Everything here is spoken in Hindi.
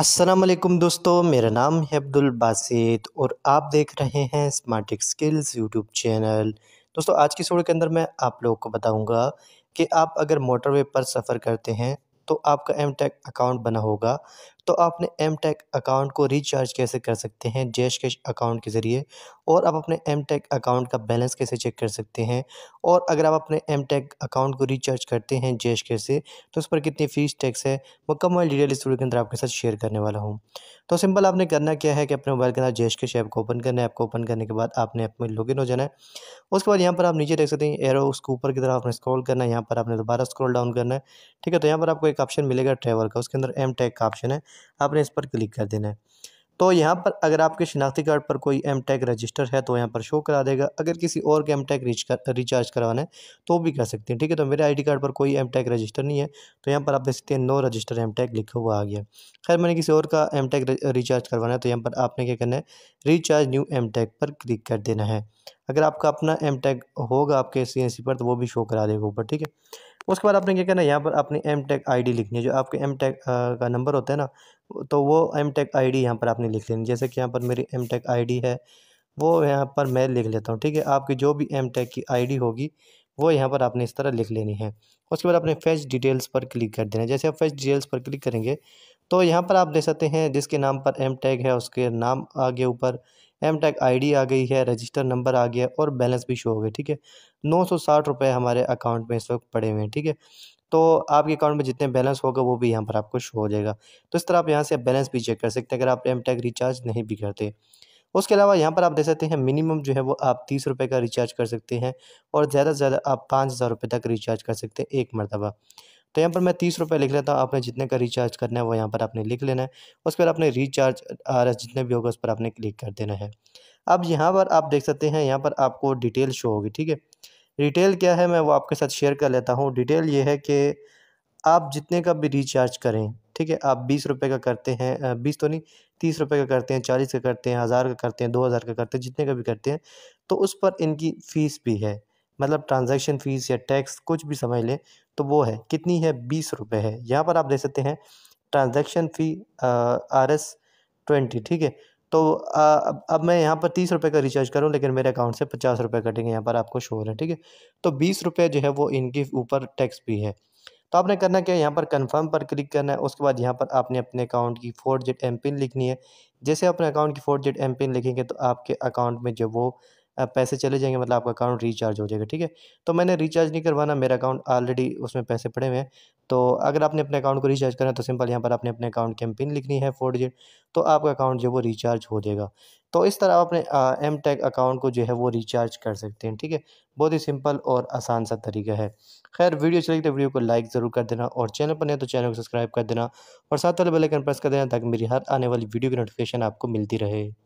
असलकुम दोस्तों मेरा नाम है अब्दुल बासित और आप देख रहे हैं स्मार्ट स्किल्स यूट्यूब चैनल दोस्तों आज की इस वीडियो के अंदर मैं आप लोगों को बताऊंगा कि आप अगर मोटरवे पर सफ़र करते हैं तो आपका एम अकाउंट बना होगा तो आपने एम टेक अकाउंट को रिचार्ज कैसे कर सकते हैं जैश कैश अकाउंट के ज़रिए और आप अपने एम टेक अकाउंट का बैलेंस कैसे चेक कर सकते हैं और अगर आप अपने एम टेक अकाउंट को रिचार्ज करते हैं जैश कैश से तो उस पर कितनी फ़ीस टैक्स है मुकम्मल डिटेल इस वीडियो के अंदर आपके साथ शेयर करने वाला हूँ तो सिंपल आपने करना क्या है कि अपने मोबाइल के अंदर जैश कैश ऐप को ओपन करना है ऐप को ओपन करने के बाद आपने ऐप में लॉगिन हो जाना है उसके बाद यहाँ पर आप नीचे देख सकते हैं एरो उसके ऊपर की तरफ आपने स्क्रॉल करना है यहाँ पर आपने दोबारा स्क्रॉल डाउन करना है ठीक है तो यहाँ पर आपको एक ऑप्शन मिलेगा ट्रैवल का उसके अंदर एम टैग का ऑप्शन है आपने इस पर क्लिक कर देना है तो यहाँ पर अगर आपके शिनाख्ती कार्ड पर कोई एम टैग रजिस्टर है तो यहाँ पर शो करा देगा अगर किसी और के एम टैग रिचार्ज करवाना है तो भी कर सकते हैं ठीक है तो मेरे आईडी कार्ड पर कोई एम टैग रजिस्टर नहीं है तो यहाँ पर आप देख सकते हैं नो रजिस्टर एम टैग लिखा हुआ आ गया खैर मैंने किसी और का एम टैग रिचार्ज करवाना है तो यहाँ पर आपने क्या करना है रिचार्ज न्यू एम टैग पर क्लिक कर देना है अगर आपका अपना एम टैग होगा आपके सी पर तो वो भी शो करा देगा ऊपर ठीक है उसके बाद आपने क्या करना है यहाँ पर अपनी एम टेक आई लिखनी है जो आपके एम टेक e का नंबर होता है ना तो वो एम टेक आई डी यहाँ पर आपने लिख लेनी जैसे कि यहाँ पर मेरी एम टेक आई है वो यहाँ पर मैं लिख लेता हूँ ठीक है आपकी जो भी एम टेक e की आई होगी वो यहाँ पर आपने इस तरह लिख लेनी है उसके बाद आपने फैच डिटेल्स पर क्लिक कर देना है जैसे आप फेस्ट डिटेल्स पर क्लिक करेंगे तो यहाँ पर आप देख सकते हैं जिसके नाम पर एम टैग e है उसके नाम आगे ऊपर एम टैक आई आ गई है रजिस्टर नंबर आ गया और बैलेंस भी शो हो गया ठीक है नौ सौ साठ रुपये हमारे अकाउंट में इस वक्त पड़े हुए हैं ठीक है तो आपके अकाउंट में जितने बैलेंस होगा वो भी यहाँ पर आपको शो हो जाएगा तो इस तरह आप यहाँ से बैलेंस भी चेक कर सकते हैं अगर आप एम टैक रिचार्ज नहीं भी करते उसके अलावा यहाँ पर आप देख सकते हैं मिनिमम जो है वो आप तीस रुपये का रिचार्ज कर सकते हैं और ज़्यादा से ज़्यादा आप पाँच हज़ार रुपये तक रिचार्ज कर सकते हैं एक मरतबा तो यहाँ पर मैं तीस रुपये लिख लेता हूँ आपने जितने का रिचार्ज करना है वो यहाँ पर आपने लिख लेना है उसके बाद आपने रिचार्ज आर एस जितने भी होगा उस पर आपने क्लिक कर देना है अब यहाँ पर आप देख सकते हैं यहाँ पर आपको डिटेल शो होगी ठीक है डिटेल क्या है मैं वो आपके साथ शेयर कर लेता हूँ डिटेल ये है कि आप जितने का भी रिचार्ज करें ठीक है आप बीस रुपये का करते हैं बीस तो नहीं तीस रुपये का करते हैं चालीस का करते हैं हज़ार का करते हैं दो हज़ार का करते हैं जितने का भी करते हैं तो उस पर इनकी फ़ीस भी है मतलब ट्रांजैक्शन फ़ीस या टैक्स कुछ भी समझ लें तो वो है कितनी है बीस रुपये है यहाँ पर आप देख सकते हैं transaction fee R S twenty ठीक है तो आ, अब, अब मैं यहाँ पर तीस रुपये का रिचार्ज करूँ लेकिन मेरे अकाउंट से पचास रुपये कटेंगे यहाँ पर आपको शोर है ठीक है तो बीस रुपये जो है वो इनके ऊपर टैक्स भी है तो आपने करना क्या है यहाँ पर कंफर्म पर क्लिक करना है उसके बाद यहाँ पर आपने अपने अकाउंट की फोर जेड एम पिन लिखनी है जैसे अपने अकाउंट की फोर जेड एम पिन लिखेंगे तो आपके अकाउंट में जो वो पैसे चले जाएंगे मतलब आपका अकाउंट रिचार्ज हो जाएगा ठीक है तो मैंने रिचार्ज नहीं करवाना मेरा अकाउंट ऑलरेडी उसमें पैसे पड़े हुए हैं तो अगर आपने अपने अकाउंट को रिचार्ज करना है तो सिंपल यहाँ पर आपने अपने अकाउंट की एम पिन लिखनी है फोर डिजिट तो आपका अकाउंट जो वो रिचार्ज हो जाएगा तो इस तरह आप अपने एम टैग अकाउंट को जो है वो रिचार्ज कर सकते हैं ठीक है बहुत ही सिंपल और आसान सा तरीका है खैर वीडियो चले तो वीडियो को लाइक ज़रूर कर देना और चैनल पर नहीं तो चैनल को सब्सक्राइब कर देना और साथ वाले बेलाइकन प्रेस कर देना ताकि मेरी हर आने वाली वीडियो की नोटिफिकेशन आपको मिलती रहे